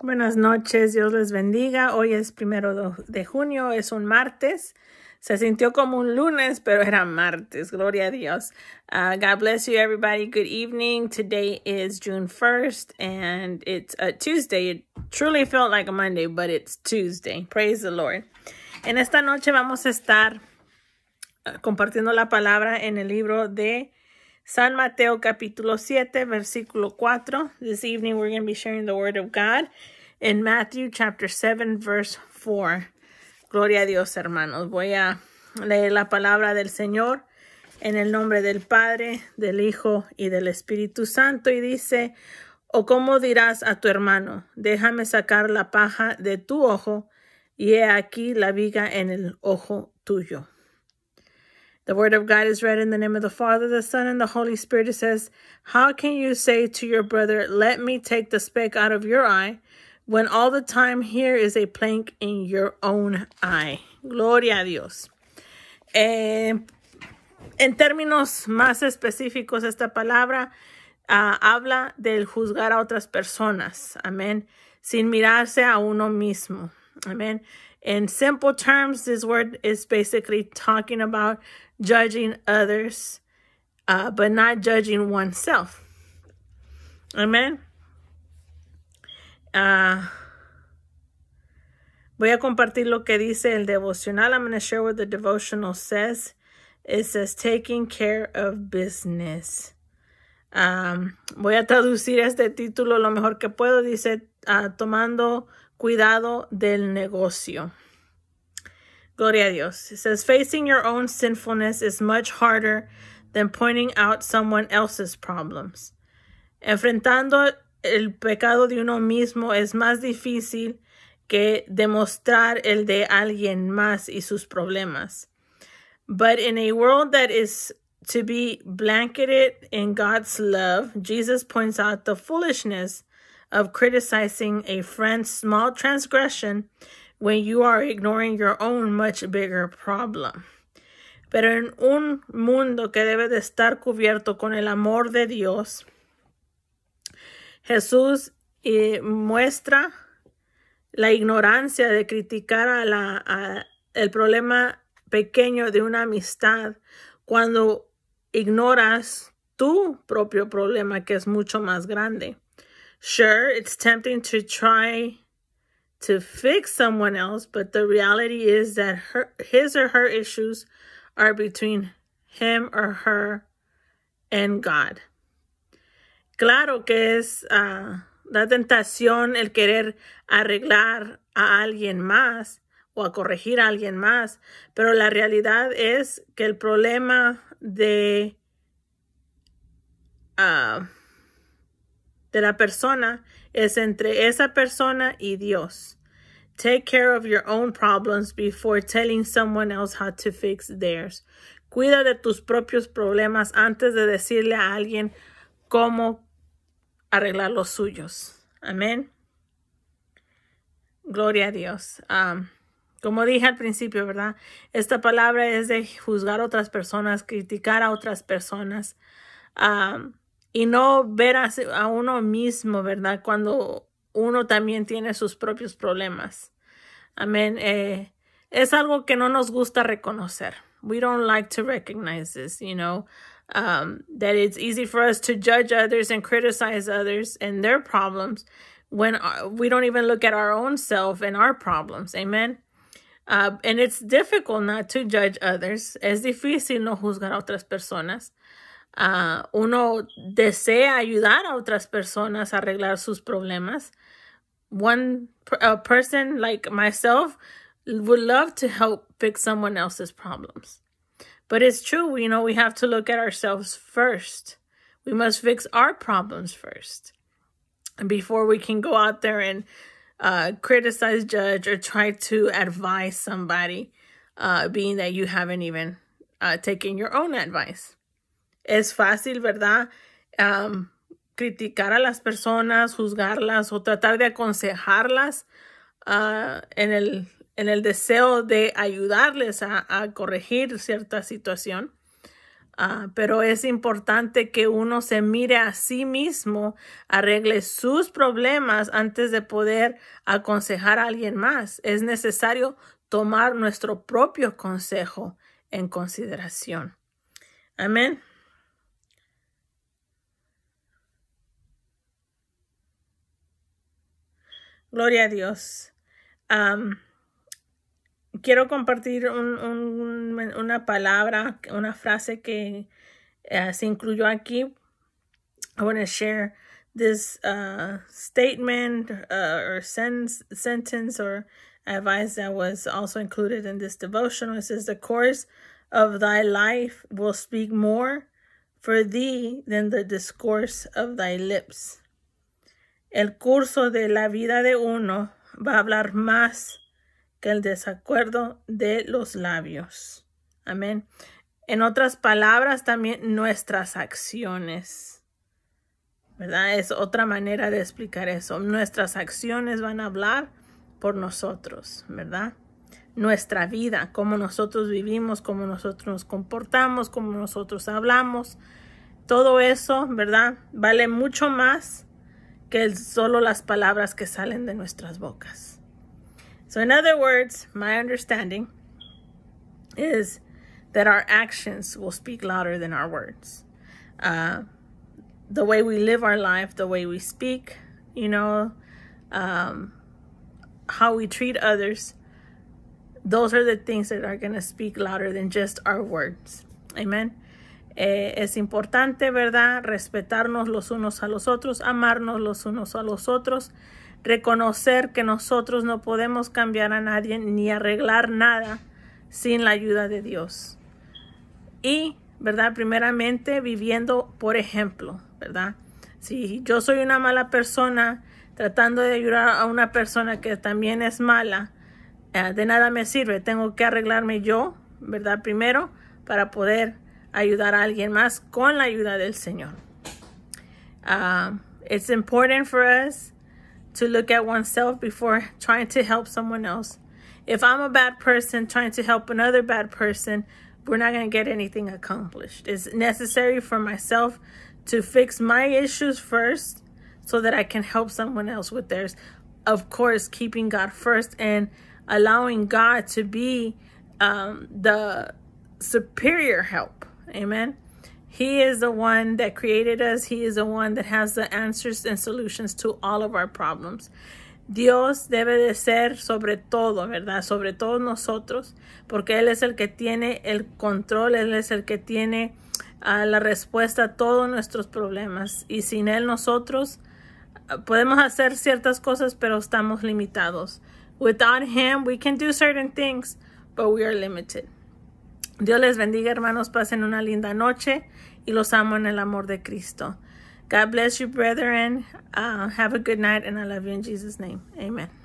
Buenas noches, Dios les bendiga. Hoy es primero de junio, es un martes. Se sintió como un lunes, pero era martes. Gloria a Dios. Uh, God bless you, everybody. Good evening. Today is June 1st, and it's a Tuesday. It truly felt like a Monday, but it's Tuesday. Praise the Lord. En esta noche vamos a estar uh, compartiendo la palabra en el libro de San Mateo capítulo 7, versículo 4. This evening we're going to be sharing the word of God in Matthew chapter 7, verse 4. Gloria a Dios, hermanos. Voy a leer la palabra del Señor en el nombre del Padre, del Hijo y del Espíritu Santo. Y dice, o oh, cómo dirás a tu hermano, déjame sacar la paja de tu ojo, y he aquí la viga en el ojo tuyo. The word of God is read in the name of the Father, the Son, and the Holy Spirit. It says, How can you say to your brother, Let me take the speck out of your eye, when all the time here is a plank in your own eye? Gloria a Dios. Eh, en términos más específicos, esta palabra uh, habla del juzgar a otras personas. Amén. Sin mirarse a uno mismo. Amén. In simple terms, this word is basically talking about judging others, uh, but not judging oneself. Amén. Uh, voy a compartir lo que dice el devocional. I'm going to share what the devotional says. It says, taking care of business. Um, voy a traducir este título lo mejor que puedo. Dice, uh, tomando cuidado del negocio. Gloria a Dios. It says, facing your own sinfulness is much harder than pointing out someone else's problems. Enfrentando el pecado de uno mismo es más difícil que demostrar el de alguien más y sus problemas. But in a world that is to be blanketed in God's love, Jesus points out the foolishness of criticizing a friend's small transgression when you are ignoring your own much bigger problem. Pero en un mundo que debe de estar cubierto con el amor de Dios, Jesús eh, muestra la ignorancia de criticar a la, el problema pequeño de una amistad cuando ignoras tu propio problema que es mucho más grande. Sure, it's tempting to try to fix someone else, but the reality is that her, his or her issues are between him or her and God. Claro que es uh, la tentación el querer arreglar a alguien más o a corregir a alguien más, pero la realidad es que el problema de... Uh, de la persona es entre esa persona y Dios. Take care of your own problems before telling someone else how to fix theirs. Cuida de tus propios problemas antes de decirle a alguien cómo arreglar los suyos. Amén. Gloria a Dios. Um, como dije al principio, ¿verdad? Esta palabra es de juzgar a otras personas, criticar a otras personas. Um, y no ver a, a uno mismo, ¿verdad? Cuando uno también tiene sus propios problemas. Amén. Eh, es algo que no nos gusta reconocer. We don't like to recognize this, you know, um, that it's easy for us to judge others and criticize others and their problems when we don't even look at our own self and our problems. Amen. Uh, and it's difficult not to judge others. Es difícil no juzgar a otras personas. Uh, uno desea ayudar a otras personas a arreglar sus problemas. One a person like myself would love to help fix someone else's problems. But it's true, you know, we have to look at ourselves first. We must fix our problems first before we can go out there and uh, criticize, judge, or try to advise somebody, uh, being that you haven't even uh, taken your own advice. es fácil, ¿verdad? criticar a las personas, juzgarlas o tratar de aconsejarlas ah, en, el, deseo de ayudarles a, corregir cierta situación. Ah, pero es importante que uno se mire a sí mismo, arregle sus problemas antes de poder aconsejar a alguien más. Es necesario tomar nuestro propio consejo en consideración. Amén. Gloria a Dios. Um, quiero compartir un, un, una palabra, una frase que uh, se incluyó aquí. I want to share this uh, statement uh, or sen sentence or advice that was also included in this devotional. It says, The course of thy life will speak more for thee than the discourse of thy lips. El curso de la vida de uno va a hablar más que el desacuerdo de los labios. Amén. En otras palabras, también nuestras acciones. ¿Verdad? Es otra manera de explicar eso. Nuestras acciones van a hablar por nosotros, ¿verdad? Nuestra vida, cómo nosotros vivimos, cómo nosotros nos comportamos, cómo nosotros hablamos. Todo eso, ¿verdad? Vale mucho más que solo las palabras que salen de nuestras bocas. So in other words, my understanding is that our actions will speak louder than our words. Uh, the way we live our life, the way we speak, you know, um, how we treat others, those are the things that are going to speak louder than just our words. Amen. Eh, es importante, ¿verdad? Respetarnos los unos a los otros, amarnos los unos a los otros, reconocer que nosotros no podemos cambiar a nadie ni arreglar nada sin la ayuda de Dios. Y, ¿verdad? Primeramente viviendo por ejemplo, ¿verdad? Si yo soy una mala persona, tratando de ayudar a una persona que también es mala, eh, de nada me sirve. Tengo que arreglarme yo, ¿verdad? Primero, para poder ayudar a alguien más con la ayuda del Señor. Um, it's important for us to look at oneself before trying to help someone else. If I'm a bad person trying to help another bad person, we're not going to get anything accomplished. It's necessary for myself to fix my issues first so that I can help someone else with theirs. Of course, keeping God first and allowing God to be um, the superior help. Amen. He is the one that created us. He is the one that has the answers and solutions to all of our problems. Dios debe de ser sobre todo, ¿verdad? Sobre todos nosotros, porque Él es el que tiene el control, Él es el que tiene ah, la respuesta a todos nuestros problemas. Y sin Él nosotros ah, podemos hacer ciertas cosas, pero estamos limitados. Without Him, we can do certain things, but we are limited. Dios les bendiga, hermanos. Pasen una linda noche y los amo en el amor de Cristo. God bless you, brethren. Uh, have a good night, and I love you in Jesus' name. Amen.